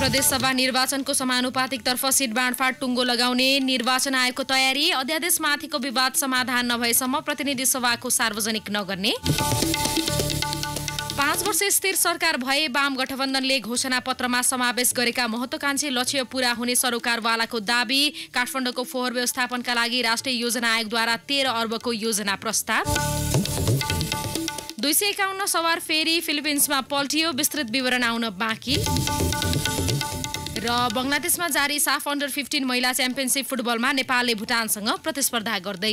प्रदेश सभा निर्वाचनको समानुपातिकतर्फ सिट बाँडफाँड टुङ्गो लगाउने निर्वाचन आयोगको तयारी अध्यादेशमाथिको विवाद समाधान नभएसम्म प्रतिनिधि सभाको सार्वजनिक नगर्ने पाँच वर्ष स्थिर सरकार भए वाम गठबन्धनले घोषणा पत्रमा समावेश गरेका महत्वाकांक्षी लक्ष्य पूरा हुने सरोकारवालाको दावी काठमाडौँको फोहोर व्यवस्थापनका लागि राष्ट्रिय योजना आयोगद्वारा तेह्र अर्बको योजना प्रस्ताव दुई सय एकाउन्न सवार फेरि फिलिपिन्समा पल्टियो विस्तृत विवरण आउन बाँकी र बङ्गलादेशमा जारी साफ अन्डर फिफ्टिन महिला च्याम्पियनसिप फुटबलमा नेपालले भुटानसँग प्रतिस्पर्धा गर्दै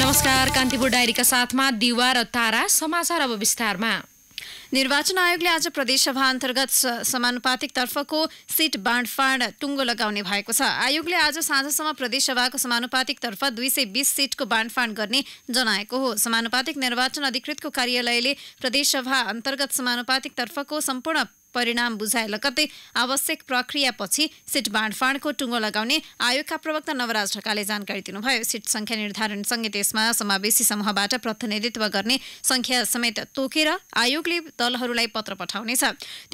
नमस्कार कान्तिपुर डायरीका साथमा दिवा र तारा समाचार अब विस्तारमा निर्वाचन आयोगले आज प्रदेशसभा अन्तर्गत समानुपातिकतर्फको सिट बाँडफाँड टुङ्गो लगाउने भएको छ आयोगले आज साँझसम्म प्रदेशसभाको समानुपातिकतर्फ दुई सय बिस सिटको बाँडफाँड गर्ने जनाएको हो समानुपातिक निर्वाचन अधिकृतको कार्यालयले प्रदेशसभा अन्तर्गत समानुपातिकतर्फको सम्पूर्ण परिणाम बुझाए कतै आवश्यक प्रक्रियापछि सिट बाँडफाँडको टुङ्गो लगाउने आयोगका प्रवक्ता नवराज ढकाले जानकारी दिनुभयो सिट संख्या निर्धारणसँगै त्यसमा समावेशी समूहबाट प्रतिनिधित्व गर्ने संख्या समेत तोकेर आयोगले दलहरूलाई पत्र पठाउनेछ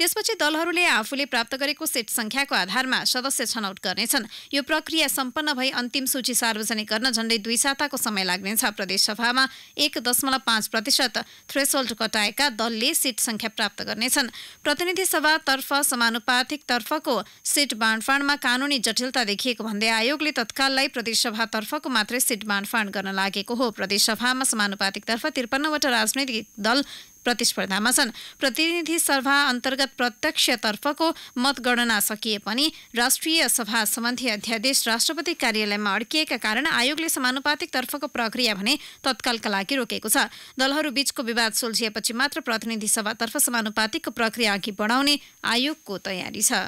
त्यसपछि दलहरूले आफूले प्राप्त गरेको सिट संख्याको आधारमा सदस्य छनौट गर्नेछन् यो प्रक्रिया सम्पन्न भई अन्तिम सूची सार्वजनिक गर्न झण्डै दुई साताको समय लाग्नेछ प्रदेशसभामा एक दशमलव पाँच प्रतिशत थ्रेसोल्ड कटाएका दलले सिट संख्या प्राप्त गर्नेछन् प्रतिनिधि समानुपातिक समानुपातिकतर्फको सिट बाँडफाँडमा कानुनी जटिलता देखिएको भन्दै आयोगले तत्काललाई प्रदेशसभातर्फको मात्रै सिट बाँडफाँड गर्न लागेको हो प्रदेशसभामा समानुपातिकतर्फ त्रिपन्नवटा राजनैतिक दल प्रतिस्पर्धामा छन् प्रतिनिधि सभा अन्तर्गत प्रत्यक्षतर्फको मतगणना सकिए पनि राष्ट्रिय सभा सम्बन्धी अध्यादेश राष्ट्रपति कार्यालयमा अड्किएका कारण आयोगले समानुपातिक तर्फको प्रक्रिया भने तत्कालका लागि रोकेको छ दलहरू बीचको विवाद सुल्झिएपछि मात्र प्रतिनिधि सभातर्फ समानुपातिकको प्रक्रिया अघि बढाउने आयोगको तयारी छ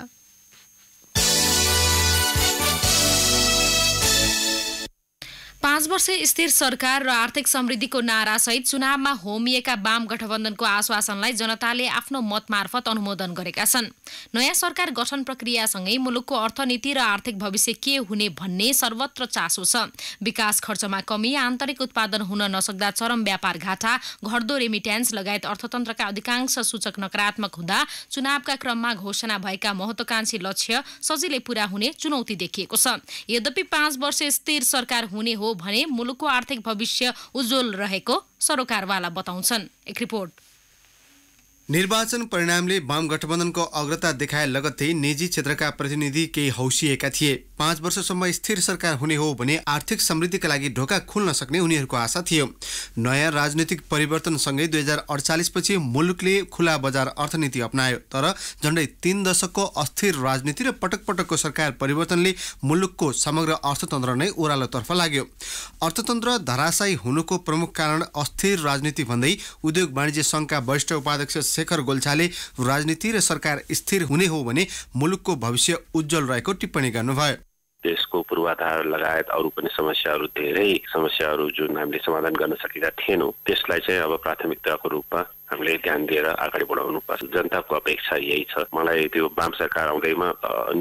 पाँच वर्ष स्थिर सरकार र आर्थिक समृद्धिको नारासहित चुनावमा होमिएका वाम गठबन्धनको आश्वासनलाई जनताले आफ्नो मत मार्फत अनुमोदन गरेका छन् नयाँ सरकार गठन प्रक्रियासँगै मुलुकको अर्थनीति र आर्थिक भविष्य के हुने भन्ने सर्वत्र चासो छ विकास खर्चमा कमी आन्तरिक उत्पादन हुन नसक्दा चरम व्यापार घाटा घट्दो रेमिट्यान्स लगायत अर्थतन्त्रका अधिकांश सूचक नकारात्मक हुँदा चुनावका क्रममा घोषणा भएका महत्वाकांक्षी लक्ष्य सजिलै पूरा हुने चुनौती देखिएको छ यद्यपि पाँच वर्ष स्थिर सरकार हुने हो भने मुलुकको आर्थिक भविष्य उज्जवल रहेको सरोकारवाला बताउँछन् एक रिपोर्ट निर्वाचन परिणामले वाम गठबन्धनको अग्रता देखाए लगत्तै निजी क्षेत्रका प्रतिनिधि केही हौसिएका थिए पाँच वर्षसम्म स्थिर सरकार हुने हो भने आर्थिक समृद्धिका लागि ढोका खुल्न सक्ने उनीहरूको आशा थियो नयाँ राजनीतिक परिवर्तनसँगै दुई हजार अडचालिसपछि मुलुकले खुला बजार अर्थनीति अप्नायो तर झन्डै तीन दशकको अस्थिर राजनीति र पटक पटकको सरकार परिवर्तनले मुलुकको समग्र अर्थतन्त्र नै ओह्रालोतर्फ लाग्यो अर्थतन्त्र धराशायी हुनुको प्रमुख कारण अस्थिर राजनीति भन्दै उद्योग वाणिज्य सङ्घका वरिष्ठ उपाध्यक्ष शेखर गोल्छाले राजनीति र सरकार स्थिर हुने हो भने मुलुकको भविष्य उज्जवल रहेको टिप्पणी गर्नुभयो देशको पूर्वाधार लगायत अरू पनि समस्याहरू धेरै समस्याहरू जुन हामीले समाधान गर्न सकेका थिएनौँ त्यसलाई चाहिँ अब प्राथमिकताको रूपमा हामीले ध्यान दिएर अगाडि बढाउनु पर्छ जनताको अपेक्षा यही छ मलाई त्यो वाम सरकार आउँदैमा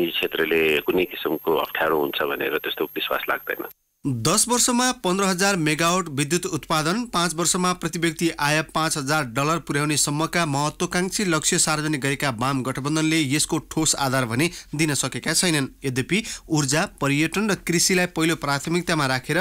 निजी क्षेत्रले कुनै किसिमको अप्ठ्यारो हुन्छ भनेर त्यस्तो विश्वास लाग्दैन दस वर्षमा पन्ध्र हजार मेगावट विद्युत उत्पादन पाँच वर्षमा प्रति व्यक्ति आय पाँच हजार डलर पुर्याउने सम्मका महत्वाकांक्षी लक्ष्य सार्वजनिक गरेका वाम गठबन्धनले यसको ठोस आधार भने दिन सकेका छैनन् यद्यपि ऊर्जा पर्यटन र कृषिलाई पहिलो प्राथमिकतामा राखेर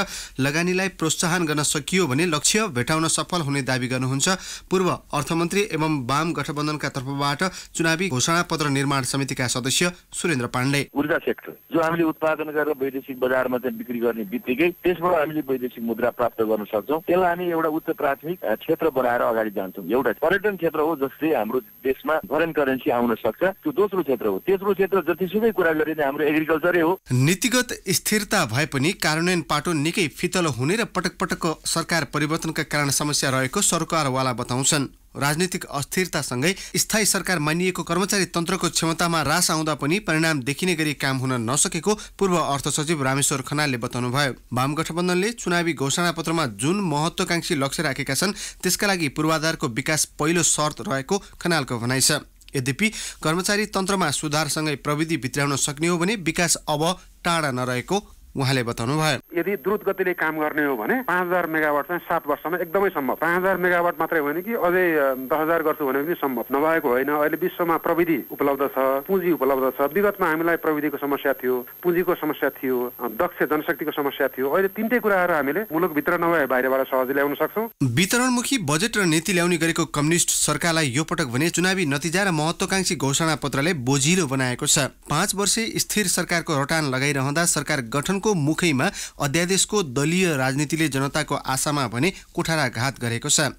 लगानीलाई प्रोत्साहन गर्न सकियो भने लक्ष्य भेटाउन सफल हुने दावी गर्नुहुन्छ पूर्व अर्थमन्त्री एवं वाम गठबन्धनका तर्फबाट चुनावी घोषणापत्र निर्माण समितिका सदस्य सुरेन्द्र पाण्डे ऊर्जा सेक्टर जो हामीले उत्पादन गरेर वैदेशिक बजारमा चाहिँ बिक्री गर्ने बित्तिकै त्यसबाट हामीले वैदेशिक मुद्रा प्राप्त गर्न सक्छौँ त्यसलाई हामी एउटा उच्च प्राथमिक क्षेत्र बनाएर अगाडि जान्छौँ एउटा पर्यटन क्षेत्र हो जसले हाम्रो देशमा फरेन करेन्सी आउन सक्छ त्यो दोस्रो क्षेत्र हो तेस्रो क्षेत्र जतिसुकै कुरा गरिने हाम्रो एग्रिकल्चरै हो नीतिगत स्थिरता भए पनि कार्यान्वयन पाटो निकै फितलो हुने र पटक पटकको सरकार परिवर्तनका कारण समस्या रहेको सरकारवाला बताउँछन् राजनीतिक अस्थिरतासँगै स्थायी सरकार मानिएको कर्मचारी तन्त्रको क्षमतामा रास आउँदा पनि परिणाम देखिने गरी काम हुन नसकेको पूर्व अर्थ सचिव रामेश्वर खनालले बताउनुभयो वाम गठबन्धनले चुनावी घोषणा पत्रमा जुन महत्वाकांक्षी लक्ष्य राखेका छन् त्यसका लागि पूर्वाधारको विकास पहिलो शर्त रहेको खनालको भनाइ छ यद्यपि कर्मचारी तन्त्रमा सुधारसँगै प्रविधि भित्राउन सक्ने हो भने विकास अब टाढा नरहेको उहाँले बताउनुभयो यदि द्रुत गतिले काम गर्ने हो भने पाँच हजार मेगावाट चाहिँ सात वर्षमा एकदमै सम्भव पाँच हजार मेगावाट मात्रै होइन कि अझै दस हजार गर्छु भने पनि सम्भव नभएको होइन अहिले विश्वमा प्रविधि उपलब्ध छ पुँजी उपलब्ध छ विगतमा हामीलाई प्रविधिको समस्या थियो पुँजीको समस्या थियो दक्ष जनशक्तिको समस्या थियो अहिले तिनटै कुराहरू हामीले मुलुकभित्र नभए बाहिरबाट सहजै ल्याउन सक्छौँ वितरणमुखी बजेट र नीति ल्याउने गरेको कम्युनिस्ट सरकारलाई यो पटक भने चुनावी नतिजा र महत्वाकांक्षी घोषणा पत्रले बोझिलो बनाएको छ पाँच वर्षे स्थिर सरकारको रटान लगाइरहँदा सरकार गठन आन्दोलनको मुखैमा अध्यादेशको दलीय राजनीतिले जनताको आशामा भने कुठाराघात गरेको छ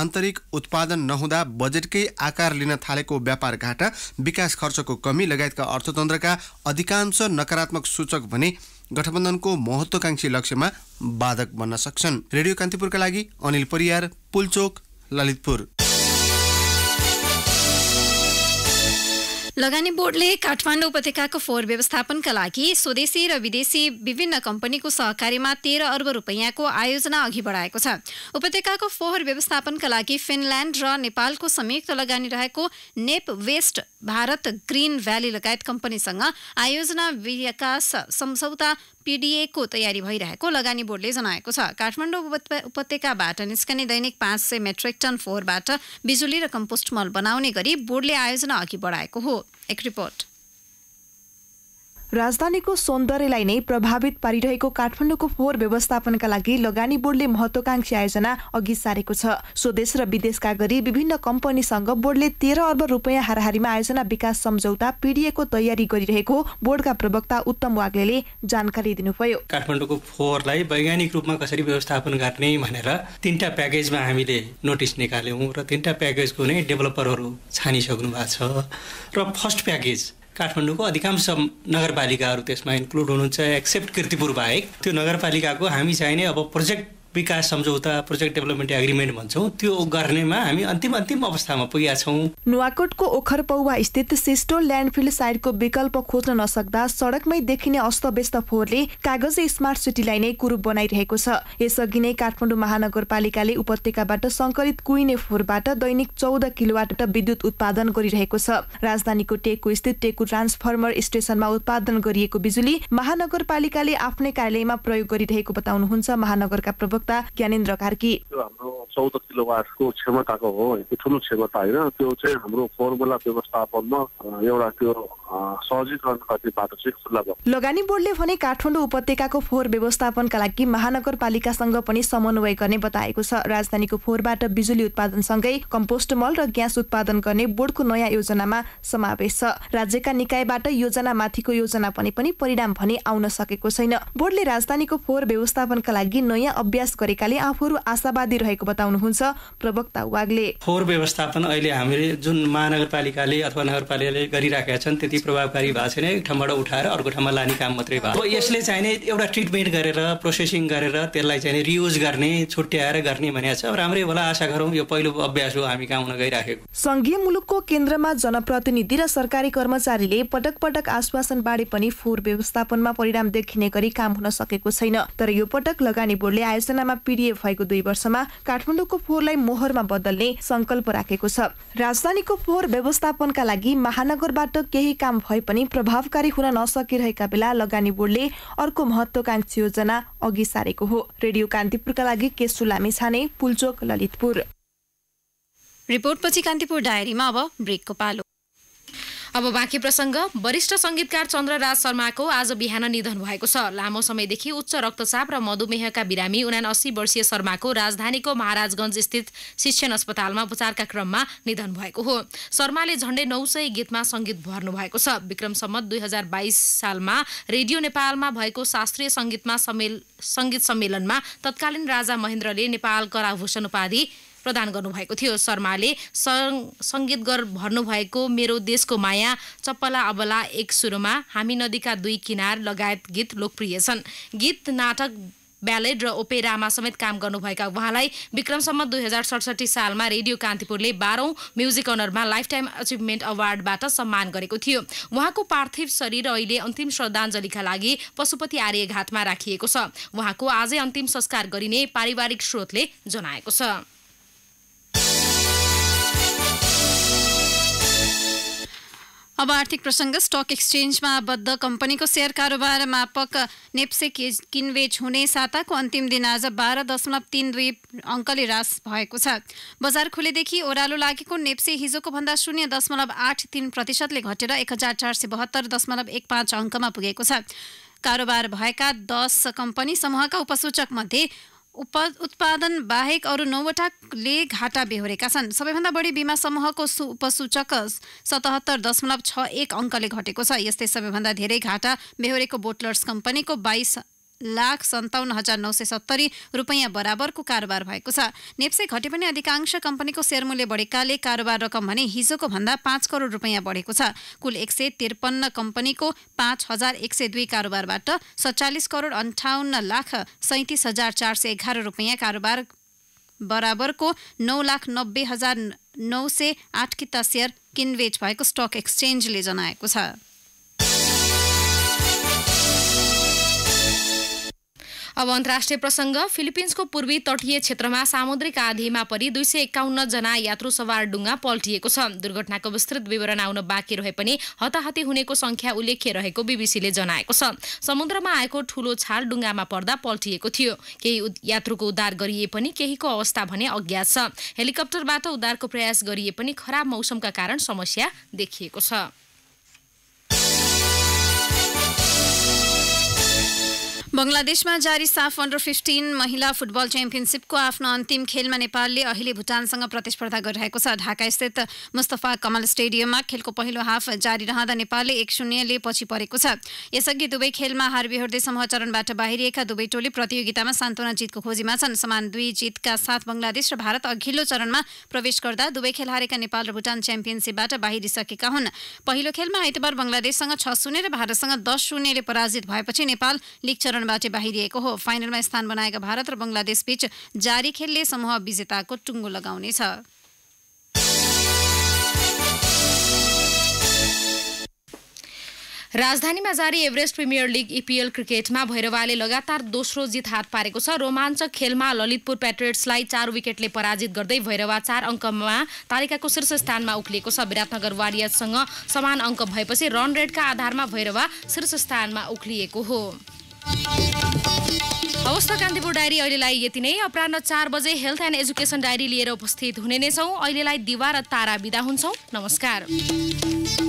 आन्तरिक उत्पादन नहुँदा बजेटकै आकार लिन थालेको व्यापार घाटा विकास खर्चको कमी लगायतका अर्थतन्त्रका अधिकांश नकारात्मक सूचक भने गठबन्धनको महत्त्वकाङ्क्षी लक्ष्यमा बाधक बन्न सक्छन् रेडियो कान्तिपुरका लागि अनिल परियार पुलचोक ललितपुर लगानी बोर्डले काठमाडौँ उपत्यकाको फोहोर व्यवस्थापनका लागि स्वदेशी र विदेशी विभिन्न कम्पनीको सहकारीमा तेह्र अर्ब रुपियाँको आयोजना अघि बढाएको छ उपत्यकाको फोहोर व्यवस्थापनका लागि फिनल्यान्ड र नेपालको संयुक्त लगानी रहेको नेप वेस्ट भारत ग्रिन भ्याली लगायत कम्पनीसँग आयोजना विकास सम्झौता पिडिएको तयारी भइरहेको लगानी बोर्डले जनाएको छ काठमाडौँ उपत्यकाबाट निस्कने दैनिक पाँच सय मेट्रिक टन फोहोरबाट बिजुली र कम्पोस्ट मल बनाउने गरी बोर्डले आयोजना अघि बढाएको हो एक रिपोर्ट राजधानीको सौन्दर्यलाई नै प्रभावित पारिरहेको काठमाडौँको फोहोर व्यवस्थापनका लागि लगानी बोर्डले महत्वाकांक्षी आयोजना अघि सारेको छ स्वदेश र विदेशका गरी विभिन्न कम्पनीसँग बोर्डले तेह्र अर्ब रुपियाँ हाराहारीमा आयोजना विकास सम्झौता पिडिएको तयारी गरिरहेको बोर्डका प्रवक्ता उत्तम वाग्ले जानकारी दिनुभयो काठमाडौँको फोहोरलाई वैज्ञानिक रूपमा कसरी व्यवस्थापन गर्ने भनेर तिनवटा प्याकेजमा हामीले नोटिस निकाल्यौँ र तिनवटा प्याकेजको नै डेभलपरहरू छानिसक्नु भएको छ र फर्स्ट प्याकेज काठमाडौँको अधिकांश नगरपालिकाहरू त्यसमा इन्क्लुड हुनुहुन्छ एक्सेप्ट किर्तिपुर बाहेक त्यो नगरपालिकाको हामी चाहिने अब प्रोजेक्ट विकास सम्झौता प्रोजेक्ट डेभलपमेन्ट एग्रिमेन्ट भन्छौँ त्यो गर्नेमा हामी अन्तिम अन्तिम अवस्थामा पुगेका छौँ नुवाकोटको ओखर पौवा स्थित सिस्टो ल्यान्डफिल्ड साइडको विकल्प खोज्न नसक्दा सडकमै देखिने अस्तव्यस्त फोहोरले कागज स्मार्ट सिटीलाई नै कुरूप बनाइरहेको छ यसअघि नै काठमाडौँ महानगरपालिकाले उपत्यकाबाट संकलित कुइने फोहोरबाट दैनिक चौध किलोवाट विद्युत उत्पादन गरिरहेको छ राजधानीको टेकु स्थित टेकु ट्रान्सफर्मर स्टेशनमा उत्पादन गरिएको बिजुली महानगरपालिकाले आफ्नै कार्यालयमा प्रयोग गरिरहेको बताउनुहुन्छ महानगरका प्रवक्ता प्रवक्ता ज्ञानेन्द्र कार्की हाम्रो चौध किलोवाटको क्षमताको हो त्यो ठुलो क्षमता होइन त्यो चाहिँ हाम्रो फर्मुला व्यवस्थापनमा एउटा त्यो सहजीकरण गर्ने बाटो चाहिँ खुल्ला भयो लगानी बोर्डले भने काठमाडौँ उपत्यकाको फोहोर व्यवस्थापनका लागि महानगरपालिकासँग पनि समन्वय गर्ने बताएको छ राजधानीको फोहोरबाट बिजुली उत्पादनसँगै कम्पोस्ट मल र ग्यास उत्पादन गर्ने बोर्डको नयाँ योजनामा समावेश छ राज्यका निकायबाट योजना माथिको योजना पनि पनि परिणाम भने आउन सकेको छैन बोर्डले राजधानीको फोहोर व्यवस्थापनका लागि नयाँ अभ्यास गरेकाले आफूहरू आशावादी रहेको बताउनु बताउनुहुन्छ प्रवक्ता वाग्ले फोहोर व्यवस्थापन अहिले हामीले जुन महानगरपालिकाले अथवा नगरपालिकाले गरिरहेका छन् त्यति प्रभावकारी भएको छैन एक ठाउँबाट उठाएर अर्को ठाउँमा लाने काम मात्रै भयो यसले चाहिँ एउटा ट्रिटमेन्ट गरेर प्रोसेसिङ गरेर त्यसलाई चाहिँ रियुज गर्ने छुट्याएर गर्ने भनेको छ राम्रै होला आशा गरौँ यो पहिलो अभ्यास हो हामी काम हुन गइराखेको सङ्घीय मुलुकको केन्द्रमा जनप्रतिनिधि र सरकारी कर्मचारीले पटक पटक आश्वासन बाँडे पनि फोहोर व्यवस्थापनमा परिणाम देखिने गरी काम हुन सकेको छैन तर यो पटक लगानी बोर्डले आयोजनामा पिडिए भएको दुई वर्षमा काठमाडौँ काठमाडौँको फोहोरलाई मोहरमा बदल्ने संकल्प राखेको छ राजधानीको फोहोर व्यवस्थापनका लागि महानगरबाट केही काम भए पनि प्रभावकारी हुन नसकिरहेका बेला लगानी बोर्डले अर्को महत्वाकांक्षी योजना अघि सारेको हो रेडियो कान्तिपुरका लागि केशु लामिछाने पुल्चोक ललितपुर रिपोर्टपछि कान्तिपुर डायरीमा अब ब्रेकको पालो अब बाँकी प्रसङ्ग वरिष्ठ सङ्गीतकार चन्द्रराज शर्माको आज बिहान निधन भएको छ लामो समयदेखि उच्च रक्तचाप र मधुमेहका बिरामी अस्सी वर्षीय शर्माको राजधानीको महाराजगञ्ज स्थित शिक्षण अस्पतालमा उपचारका क्रममा निधन भएको हो शर्माले झण्डै नौ सय गीतमा सङ्गीत भर्नु भएको छ विक्रम सम्मत दुई हजार बाइस सालमा रेडियो नेपालमा भएको शास्त्रीय सङ्गीतमा सम्मेल सङ्गीत सम्मेलनमा तत्कालीन राजा महेन्द्रले नेपाल कलाभूषण उपाधि प्रदान गर्नुभएको थियो शर्माले सङ्गीतगर भन्नुभएको मेरो देशको माया चप्पला अबला एक सुरुमा हामी नदीका दुई किनार लगायत गीत लोकप्रिय छन् गीत नाटक ब्यालेड र ओपेरामा समेत काम गर्नुभएका उहाँलाई विक्रमसम्म दुई हजार सडसठी सालमा रेडियो कान्तिपुरले बाह्रौँ म्युजिक अनरमा लाइफ टाइम अचिभमेन्ट अवार्डबाट सम्मान गरेको थियो उहाँको पार्थिव शरीर अहिले अन्तिम श्रद्धाञ्जलीका लागि पशुपति आर्यघाटमा राखिएको छ उहाँको आजै अन्तिम संस्कार गरिने पारिवारिक स्रोतले जनाएको छ अब आर्थिक प्रसङ्ग स्टक एक्सचेन्जमा आबद्ध कम्पनीको सेयर कारोबार मापक नेप्से किनबेच हुने साताको अन्तिम दिन आज बाह्र दशमलव तिन दुई अङ्कले ह्रास भएको छ बजार खुलेदेखि ओह्रालो लागेको नेप्से हिजोको भन्दा शून्य दशमलव आठ तिन प्रतिशतले घटेर एक हजार चार सय बहत्तर दशमलव एक पाँच अङ्कमा पुगेको छ कारोबार भएका दस कम्पनी समूहका उपसूचकमध्ये उप उत्पादन बाहेक अरू नौवटाले घाटा बेहोरेका छन् सबैभन्दा बढी बिमा समूहको उपसूचक सतहत्तर दशमलव छ एक अङ्कले घटेको छ यस्तै सबैभन्दा धेरै घाटा बेहोरेको बोटलर्स कम्पनीको बाइस लाख सन्ताउन्न हजार नौ सय सत्तरी रुपियाँ बराबरको कारोबार भएको छ नेप्से घटे पनि अधिकांश कम्पनीको सेयर मूल्य बढेकाले कारोबार रकम भने हिजोको भन्दा पाँच करोड रुपियाँ बढेको छ कुल एक सय त्रिपन्न कम्पनीको पाँच हजार एक सय दुई कारोबारबाट सत्तालिस करोड अन्ठाउन्न लाख सैँतिस हजार चार सय एघार रुपियाँ कारोबार बराबरको नौ लाख नब्बे हजार नौ सय आठ किता सेयर किनबेच भएको स्टक एक्सचेन्जले जनाएको छ अब अन्तर्राष्ट्रिय प्रसङ्ग फिलिपिन्सको पूर्वी तटीय क्षेत्रमा सामुद्रिक आधीमा परि दुई सय एकाउन्नजना यात्रु सवार डुङ्गा पल्टिएको छ दुर्घटनाको विस्तृत विवरण आउन बाँकी रहे पनि हताहती हुनेको संख्या उल्लेख्य रहेको बिबिसीले जनाएको छ समुद्रमा आएको ठूलो छाल डुङ्गामा पर्दा पल्टिएको थियो केही यात्रुको उद्धार गरिए पनि केहीको अवस्था भने अज्ञात छ हेलिकप्टरबाट उद्धारको प्रयास गरिए पनि खराब मौसमका कारण समस्या देखिएको छ बङ्गलादेशमा जारी साफ अन्डर फिफ्टिन महिला फुटबल च्याम्पियनसिपको आफ्नो अन्तिम खेलमा नेपालले अहिले भुटानसँग प्रतिस्पर्धा गरिरहेको छ ढाकास्थित मुस्तफा कमल स्टेडियममा खेलको पहिलो हाफ जारी रहँदा नेपालले एक शून्यले पछि परेको छ यसअघि दुवै खेलमा हार बेहोर्दै समूह चरणबाट बाहिरिएका दुवै टोली प्रतियोगितामा सान्त्वना जितको खोजीमा छन् समान दुई जितका साथ बङ्गलादेश र भारत अघिल्लो चरणमा प्रवेश गर्दा दुवै खेल हारेका नेपाल र भुटान च्याम्पियनसिपबाट बाहिरिसकेका हुन् पहिलो खेलमा आइतबार बङ्गलादेशसँग छ शून्य र भारतसँग दस शून्यले पराजित भएपछि नेपाल लिग चरण टुर्नामेन्टबाट बाहिरिएको हो फाइनलमा स्थान बनाएका भारत र बीच जारी खेलले समूह विजेताको टुङ्गो लगाउनेछ राजधानीमा जारी एभरेस्ट प्रिमियर लिग इपिएल क्रिकेटमा भैरवाले लगातार दोस्रो जित हात पारेको छ रोमाञ्चक खेलमा ललितपुर प्याट्रेट्सलाई चार विकेटले पराजित गर्दै भैरवा चार अङ्कमा तालिकाको शीर्ष स्थानमा उक्लिएको छ विराटनगर वारियर्ससँग समान अङ्क भएपछि रन रेटका आधारमा भैरवा शीर्ष स्थानमा उक्लिएको हो हवस् त कान्तिपुर डायरी अहिलेलाई यति नै अपराह चार बजे हेल्थ एन्ड एजुकेसन डायरी लिएर उपस्थित हुने नै छौँ अहिलेलाई दिवा र तारा बिदा हुन्छौँ नमस्कार